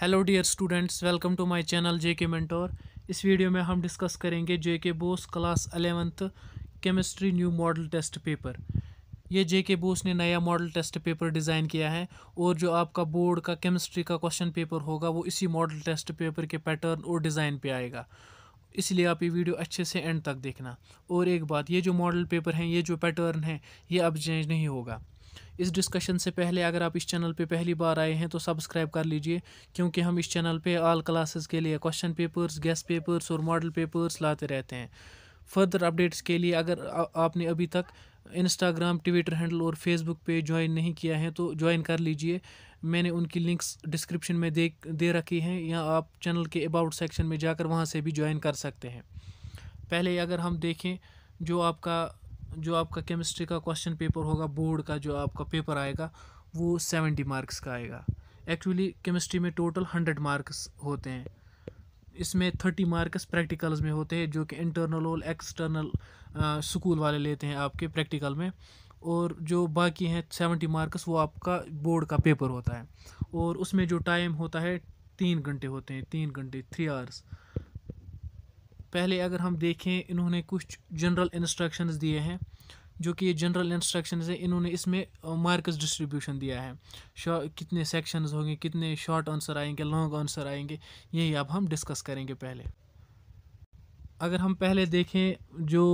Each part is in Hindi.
hello dear students welcome to my channel J K mentor इस वीडियो में हम डिस्कस करेंगे J K Bose class eleventh chemistry new model test paper ये जे के बोस ने नया मॉडल टेस्ट पेपर डिज़ाइन किया है और जो आपका बोर्ड का केमिस्ट्री का क्वेश्चन पेपर होगा वो इसी मॉडल टेस्ट पेपर के पैटर्न और डिज़ाइन पर आएगा इसलिए आप ये वीडियो अच्छे से एंड तक देखना और एक बात ये जो मॉडल पेपर हैं ये जो पैटर्न है ये अब चेंज नहीं होगा इस डिस्कशन से पहले अगर आप इस चैनल पे पहली बार आए हैं तो सब्सक्राइब कर लीजिए क्योंकि हम इस चैनल पे ऑल क्लासेस के लिए क्वेश्चन पेपर्स गेस्ट पेपर्स और मॉडल पेपर्स लाते रहते हैं फर्दर अपडेट्स के लिए अगर आपने अभी तक इंस्टाग्राम ट्विटर हैंडल और फेसबुक पे ज्वाइन नहीं किया है तो ज्वाइन कर लीजिए मैंने उनकी लिंक्स डिस्क्रिप्शन में दे दे रखी हैं या आप चैनल के अबाउट सेक्शन में जाकर वहाँ से भी ज्वाइन कर सकते हैं पहले अगर हम देखें जो आपका जो आपका केमिस्ट्री का क्वेश्चन पेपर होगा बोर्ड का जो आपका पेपर आएगा वो सेवेंटी मार्क्स का आएगा एक्चुअली केमिस्ट्री में टोटल हंड्रेड मार्क्स होते हैं इसमें थर्टी मार्क्स प्रैक्टिकल्स में होते हैं जो कि इंटरनल और एक्सटर्नल स्कूल वाले लेते हैं आपके प्रैक्टिकल में और जो बाकी हैं सेवेंटी मार्क्स वो आपका बोर्ड का पेपर होता है और उसमें जो टाइम होता है तीन घंटे होते हैं तीन घंटे थ्री आवर्स पहले अगर हम देखें इन्होंने कुछ जनरल इंस्ट्रक्शंस दिए हैं जो कि ये जनरल इंस्ट्रक्शंस हैं इन्होंने इसमें मार्क्स डिस्ट्रीब्यूशन दिया है कितने सेक्शंस होंगे कितने शॉर्ट आंसर आएंगे लॉन्ग आंसर आएंगे यही अब हम डिस्कस करेंगे पहले अगर हम पहले देखें जो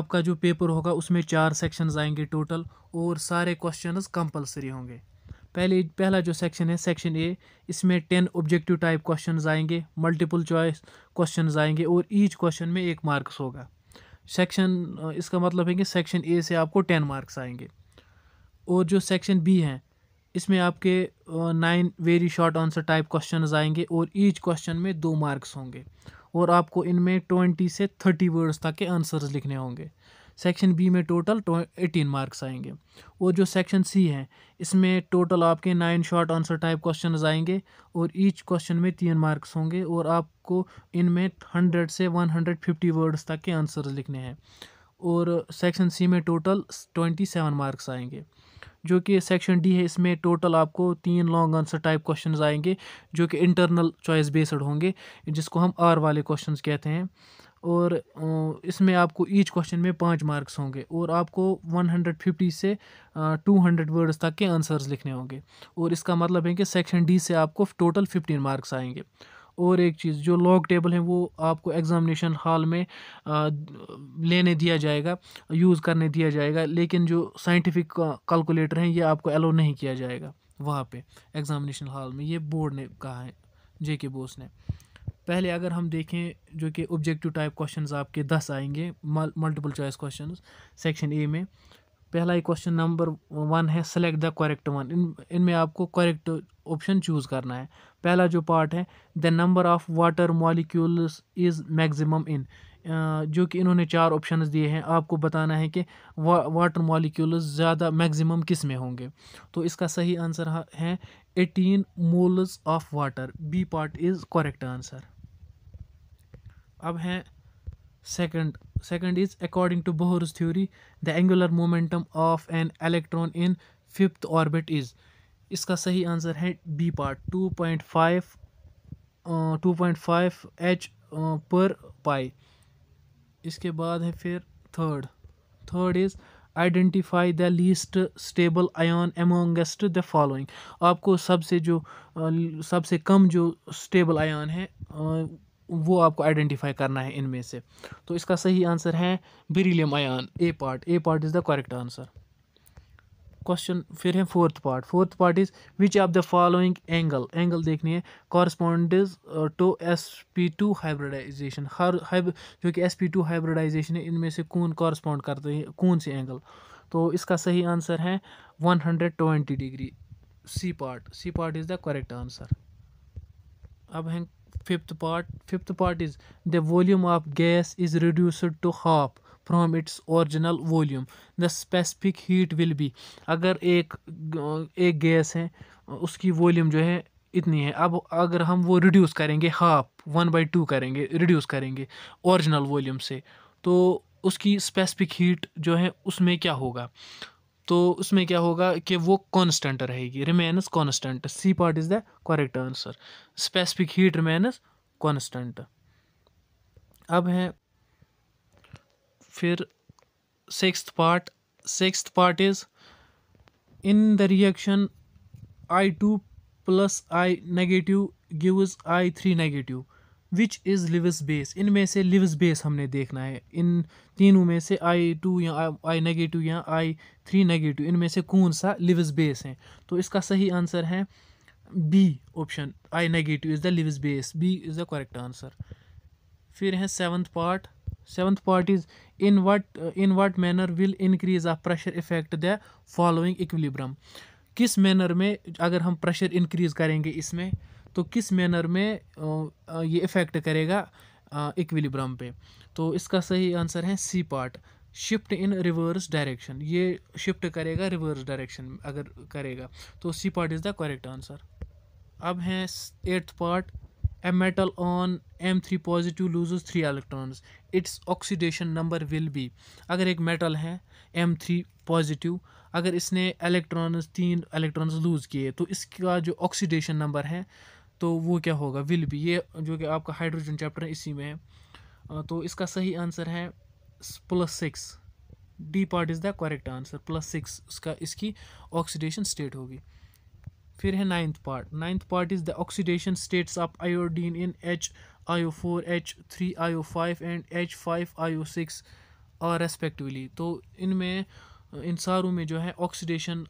आपका जो पेपर होगा उसमें चार सेक्शंस आएंगे टोटल और सारे क्वेश्चंस कंपलसरी होंगे पहले पहला जो सेक्शन है सेक्शन ए इसमें टेन ऑब्जेक्टिव टाइप क्वेश्चन आएंगे मल्टीपल चॉइस क्वेश्चन आएंगे और ईच क्वेश्चन में एक मार्क्स होगा सेक्शन इसका मतलब है कि सेक्शन ए से आपको टेन मार्क्स आएंगे और जो सेक्शन बी हैं इसमें आपके nine very short answer type question आएंगे और ईच क्वेश्चन में दो मार्क्स होंगे और आपको इनमें ट्वेंटी से थर्टी वर्ड्स तक के आंसर्स लिखने होंगे सेक्शन बी में टोटल तो एटीन मार्क्स आएंगे और जो सेक्शन सी है इसमें टोटल आपके nine short answer type question आएंगे और ईच क्वेश्चन में तीन मार्क्स होंगे और आपको इनमें हंड्रेड से वन हंड्रेड फिफ्टी वर्ड्स तक के आंसर्स लिखने हैं और सेक्शन सी में टोटल ट्वेंटी सेवन मार्क्स आएंगे जो कि सेक्शन डी है इसमें टोटल आपको तीन लॉन्ग आंसर टाइप क्वेश्चन आएंगे जो कि इंटरनल चॉइस बेस्ड होंगे जिसको हम आर वाले क्वेश्चन कहते हैं और इसमें आपको ईच क्वेश्चन में पाँच मार्क्स होंगे और आपको 150 से 200 वर्ड्स तक के आंसर्स लिखने होंगे और इसका मतलब है कि सेक्शन डी से आपको टोटल 15 मार्क्स आएंगे और एक चीज़ जो लॉग टेबल है वो आपको एग्ज़ामिनेशन हॉल में आ, लेने दिया जाएगा यूज़ करने दिया जाएगा लेकिन जो साइंटिफिक कैलकुलेटर हैं ये आपको अलाउ नहीं किया जाएगा वहाँ पे एग्ज़ामिनेशन हॉल में ये बोर्ड ने कहा है जे के बोस ने पहले अगर हम देखें जो कि ऑब्जेक्टिव टाइप क्वेश्चन आपके दस आएंगे multiple choice question section A में पहला ही क्वेश्चन नंबर वन है सेलेक्ट द करेक्ट वन इन इनमें आपको करेक्ट ऑप्शन चूज़ करना है पहला जो पार्ट है the number of water molecules is maximum in जो कि इन्होंने चार ऑप्शंस दिए हैं आपको बताना है कि वा, वाटर मॉलिक्यूल्स ज़्यादा मैक्सिमम किस में होंगे तो इसका सही आंसर है eighteen moles of water B part is correct answer अब हैं second second is according to bohr's theory the angular momentum of an electron in fifth orbit is इसका सही आंसर है बी पार्ट 2.5 फाइव एच पर पाई इसके बाद है फिर third third is identify the least stable ion amongst the following आपको सबसे जो सबसे कम जो स्टेबल आयन है वो आपको आइडेंटिफाई करना है इनमें से तो इसका सही आंसर है beryllium ion A part A part is the correct answer question फिर है fourth part fourth part is which of the following angle angle देखनी है corresponds to S P two hybridization हर हाइब जो कि एस पी टू हाइब्रिडाइजेशन है इनमें से कौन कॉरस्पॉन्ड करते हैं कौन से एंगल तो इसका सही आंसर है one hundred twenty degree C part C part is the correct answer अब हैं fifth part fifth part is the volume of gas is reduced to half from its original volume the specific heat will be अगर एक एक गैस है उसकी वॉल्यूम जो है इतनी है अब अगर हम वो रिड्यूस करेंगे हाफ वन बाई टू करेंगे रिड्यूस करेंगे ओरिजिनल वॉल्यूम से तो उसकी स्पेसिफिक हीट जो है उसमें क्या होगा तो उसमें क्या होगा कि वो कॉन्स्टेंट रहेगी remains constant C part is the correct answer specific heat remains constant अब है फिर six part six part is in the reaction I two plus I negative gives I three negative which is Lewis base इन में से लिवस बेस हमने देखना है इन तीनों में से आई टू या आई नेगेटिव या आई थ्री नेगेटिव इनमें से कौन सा लिवस बेस है तो इसका सही आंसर है B option I negative is the Lewis base B is the correct answer फिर है seventh part seventh part is in what in what manner will increase a pressure effect the following equilibrium किस मैनर में अगर हम प्रेशर इंक्रीज़ करेंगे इसमें तो किस मैनर में ये इफ़ेक्ट करेगा इक्विलिब्रम पे तो इसका सही आंसर है C part shift in reverse direction ये शिफ्ट करेगा रिवर्स डायरेक्शन अगर करेगा तो C part is the correct answer अब हैं eighth part a metal on M three positive lose three electrons its oxidation number will be अगर एक मेटल है एम थ्री पॉजिटिव अगर इसने इलेक्ट्रॉन्स तीन इलेक्ट्रॉन्स लूज़ किए तो इसका जो ऑक्सीडेशन नंबर है तो वो क्या होगा विल बी ये जो कि आपका हाइड्रोजन चैप्टर इसी में है तो इसका सही आंसर है plus six D part is the correct answer plus six उसका इसकी ऑक्सीडेशन स्टेट होगी फिर है ninth part ninth part is the oxidation states of iodine in H I O four H three I O five and H five I O six और रेस्पेक्टिवली तो इनमें इन सारों में जो है ऑक्सीडेशन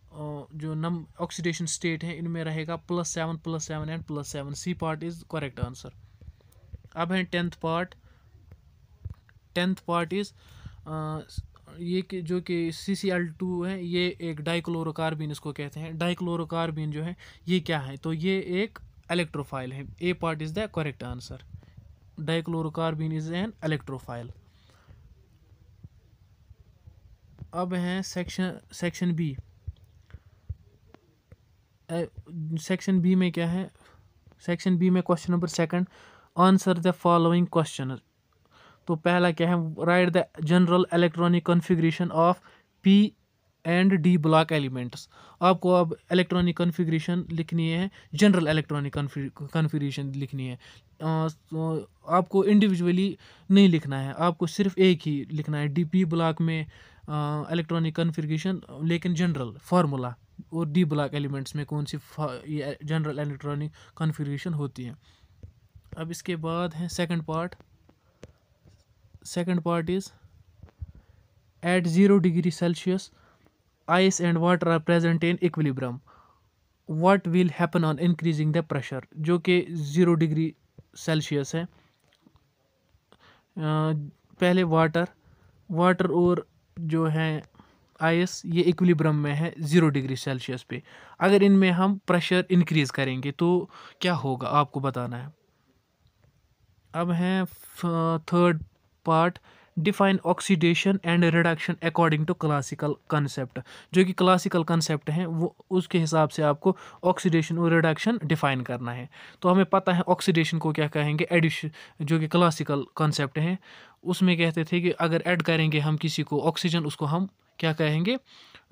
जो नम ऑक्सीडेशन स्टेट है इनमें रहेगा plus seven plus seven and plus seven C part is correct answer अब है tenth part tenth part is ये कि जो कि सी सी एल टू है ये एक डाइक्लोरोकार्बिन इसको कहते हैं डाइक्लोरोकार्बिन जो है ये क्या है तो ये एक इलेक्ट्रोफाइल है A part is the correct answer dichlorocarbene is an electrophile अब है section section B section B में क्या है सेक्शन बी में question number second answer the following question तो पहला क्या है right the general electronic configuration of P and D block elements आपको अब इलेक्ट्रॉनिक कॉन्फ़िगरेशन लिखनी है जनरल इलेक्ट्रॉनिक कॉन्फ़िगरेशन लिखनी है तो आपको इंडिविजुअली नहीं लिखना है आपको सिर्फ एक ही लिखना है डी पी ब्लॉक में इलेक्ट्रॉनिक कन्फिगेशन लेकिन जनरल फार्मूला और डी ब्लॉक एलिमेंट्स में कौन सी जनरल इलेक्ट्रॉनिक कन्फिग्रेशन होती है अब इसके बाद है second part second part is at zero degree Celsius ice and water are present in equilibrium what will happen on increasing the pressure जो कि ज़ीरो डिग्री सेल्सियस है पहले वाटर वाटर और जो है आइस ये इक्विलिब्रम में है ज़ीरो डिग्री सेल्सियस पे अगर इनमें हम प्रेशर इंक्रीज़ करेंगे तो क्या होगा आपको बताना है अब है third part define oxidation and reduction according to classical concept जो कि क्लासिकल कंसेप्ट हैं वो उसके हिसाब से आपको ऑक्सीडेशन और रिडक्शन डिफाइन करना है तो हमें पता है ऑक्सीडेशन को क्या कहेंगे एडिशन जो कि क्लासिकल कंसेप्ट हैं उसमें कहते थे कि अगर ऐड करेंगे हम किसी को ऑक्सीजन उसको हम क्या कहेंगे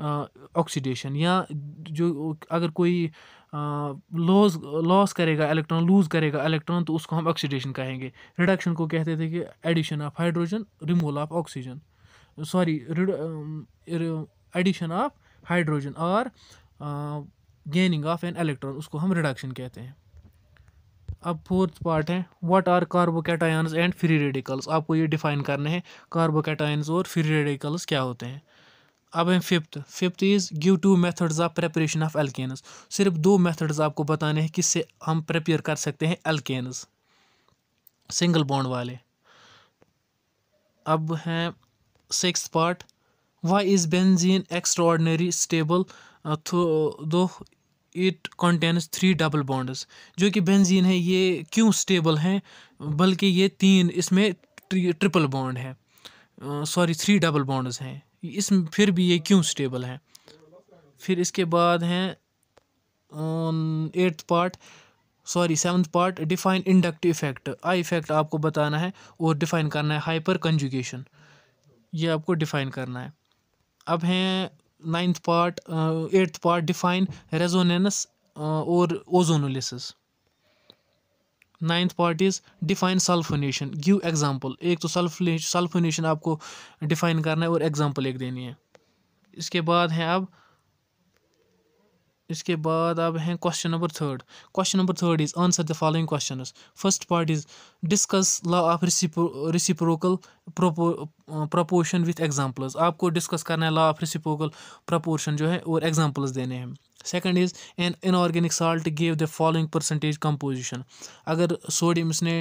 ऑक्सीडेशन या जो अगर कोई लॉस लॉस करेगा इलेक्ट्रॉन लूज़ करेगा इलेक्ट्रॉन तो उसको हम ऑक्सीडेशन कहेंगे रिडक्शन को कहते थे कि addition of hydrogen removal of oxygen sorry addition of hydrogen और गेनिंग ऑफ एन इलेक्ट्रॉन उसको हम रिडक्शन कहते हैं अब फोर्थ पार्ट है what are carbocations and free radicals आपको ये डिफाइन करने हैं कार्बोकैटायंस और फ्री रेडिकल्स क्या होते हैं अब हैं fifth fifth is give two methods of preparation of alkenes सिर्फ दो मेथड्स आपको बताने हैं किससे हम प्रिपेयर कर सकते हैं एल्केन्स सिंगल बॉन्ड वाले अब हैं six part why is benzene extraordinary stable though it contains three double bonds जो कि बेंजीन है ये क्यों स्टेबल हैं बल्कि ये तीन इसमें ट्रिपल बॉन्ड है सॉरी थ्री डबल बॉन्ड्स हैं इस फिर भी ये क्यों स्टेबल है फिर इसके बाद हैं eighth part sorry seventh part define inductive effect I effect आपको बताना है और डिफाइन करना है हाइपर कंजुगेशन ये आपको डिफाइन करना है अब हैं ninth part eighth part define resonance और ozonolysis ninth part is define sulphonation give example एक तो सल्फे सल्फोनेशन आपको डिफाइन करना है और एग्जांपल एक देनी है इसके बाद हैं अब इसके बाद अब हैं question number third question number third is answer the following question first part is discuss law of reciprocal proportion with examples आपको डिस्कस करना है लॉ ऑफ रिसिप्रोकल प्रोपोर्शन जो है और एग्जाम्पल्स देने हैं second is an inorganic salt gave the following percentage composition अगर सोडियम इसने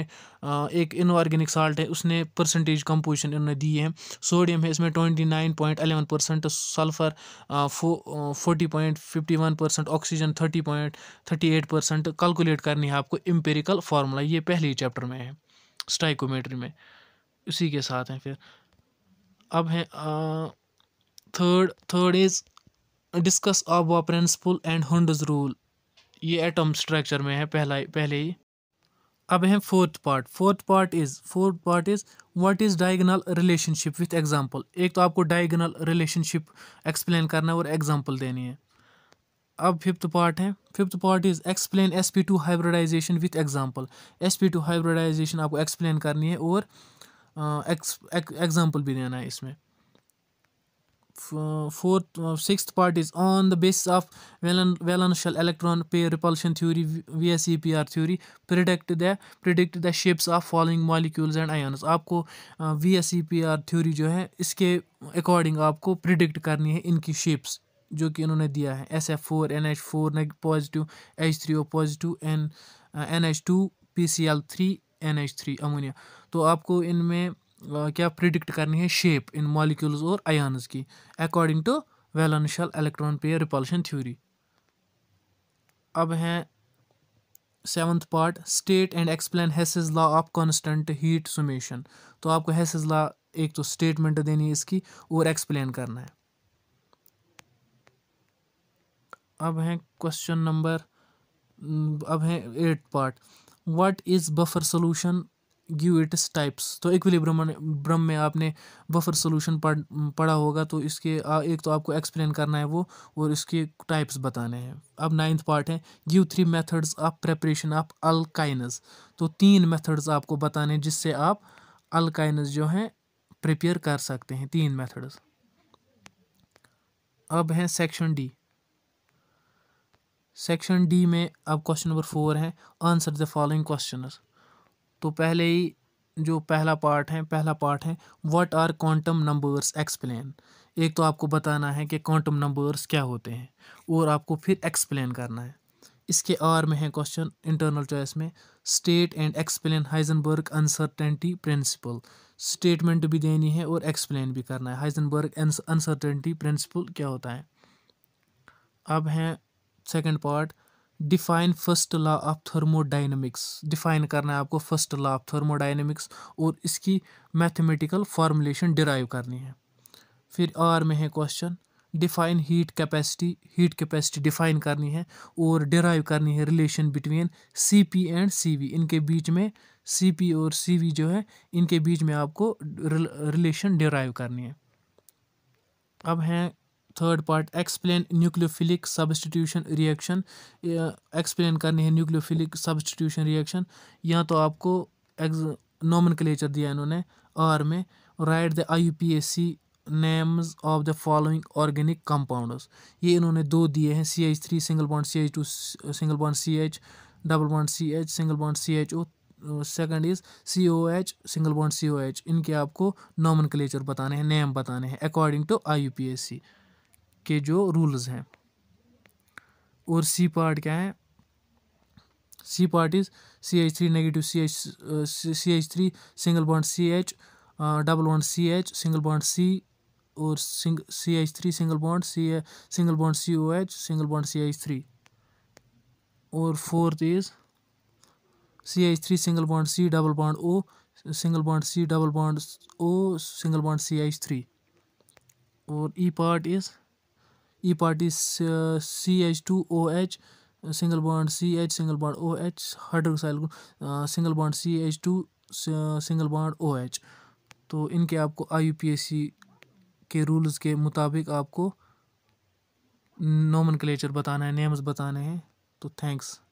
एक इनऑर्गेनिक साल्ट है उसने परसेंटेज कंपोजिशन इन्होंने दी है सोडियम है इसमें twenty nine point eleven percent sulphur forty point fifty one percent oxygen thirty point thirty eight percent calculate करनी है आपको इम्पेरिकल फार्मूला ये पहले ही चैप्टर में है स्टाइकोमेट्री में इसी के साथ हैं फिर अब है third third is discuss aufbau principle and Hund's rule ये एटम स्ट्रक्चर में है पहला पहले ही अब है fourth part fourth part is fourth part is what is diagonal relationship with example एक तो आपको डायगनल रिलेशनशिप एक्सप्लेन करना है और एग्जांपल देनी है अब फिफ्थ पार्ट है fifth part is explain S P two hybridization with example S P two hybridization आपको एक्सप्लेन करनी है और एग्जाम्पल भी देना है इसमें fourth uh, sixth part is on the basis of valence valence shell electron pair repulsion theory VSEPR theory predict the predict the shapes of following molecules and ions आपको VSEPR theory जो है इसके अकॉर्डिंग आपको प्रिडिक्ट करनी है इनकी शेप्स जो कि इन्होंने दिया है S F four N H four positive H three O positive N N H two P C L three N H three ammonia तो आपको इनमें क्या प्रिडिक्ट करनी है शेप इन मॉलिक्यूल्स और आयानस की according to valence shell electron pair repulsion theory अब हैं seventh part state and explain Hess's law of constant heat summation तो आपको हैसेज लॉ एक तो स्टेटमेंट देनी है इसकी और एक्सप्लेन करना है अब हैं क्वेश्चन नंबर अब हैं eight part what is buffer solution give its types तो इक्विलिब्रम ब्रम में आपने बफर सोल्यूशन पढ़ पढ़ा होगा तो इसके आ, एक तो आपको एक्सप्लेन करना है वो और इसके टाइप्स बताने हैं अब नाइन्थ पार्ट है give three methods of preparation of alkynes तो तीन मेथड्स आपको बताने हैं जिससे आप अलकाइनस जो हैं प्रिपेयर कर सकते हैं तीन मेथड्स अब हैं सेक्शन डी सेक्शन डी में अब क्वेश्चन नंबर फोर है आंसर द फॉलोइंग क्वेश्चनस तो पहले ही जो पहला पार्ट है पहला पार्ट है what are quantum numbers explain एक तो आपको बताना है कि क्वांटम नंबर्स क्या होते हैं और आपको फिर एक्सप्लेन करना है इसके आर में है क्वेश्चन इंटरनल चॉइस में state and explain Heisenberg uncertainty principle statement भी देनी है और एक्सप्लेन भी करना है हाइजनबर्ग अनसर्टेंटी प्रिंसिपल क्या होता है अब है second part define first law of thermodynamics define करना है आपको फर्स्ट लॉ ऑफ थर्मोडाइनमिक्स और इसकी मैथमेटिकल फार्मूलेशन डिराइव करनी है फिर आर में है question define heat capacity heat capacity define करनी है और डिराइव करनी है relation between C P and C V इनके बीच में सी पी और सी वी जो है इनके बीच में आपको रिलेशन डिराइव करनी है अब हैं third part explain nucleophilic substitution reaction explain करनी है न्यूक्लियोफिलिक सब्सटीट्यूशन रिएक्शन या तो आपको एक्स नॉमन क्लेचर दिया इन्होंने आर में write the I U P S C names of the following organic compounds ये इन्होंने दो दिए हैं C H three single bond C H two single bond C H double bond C H single bond C H O second is C O H single bond C O H इनके आपको नॉमन क्लेचर बताने हैं नेम बताने हैं according to I U P S C के जो रूल्स हैं और सी पार्ट क्या है C part is C H three negative C H C H three single bond C H double bond C H single bond C और sing C H three single bond C single bond C O H single bond C H three और fourth is C H three single bond C double bond O single bond C double bond O single bond C H three और E part is E party C H two O H single bond C H single bond O H hydroxyl single bond C H two single bond O H तो इनके आपको I U P S C के रूल्स के मुताबिक आपको नॉमन बताना है नेम्स बताने हैं तो थैंक्स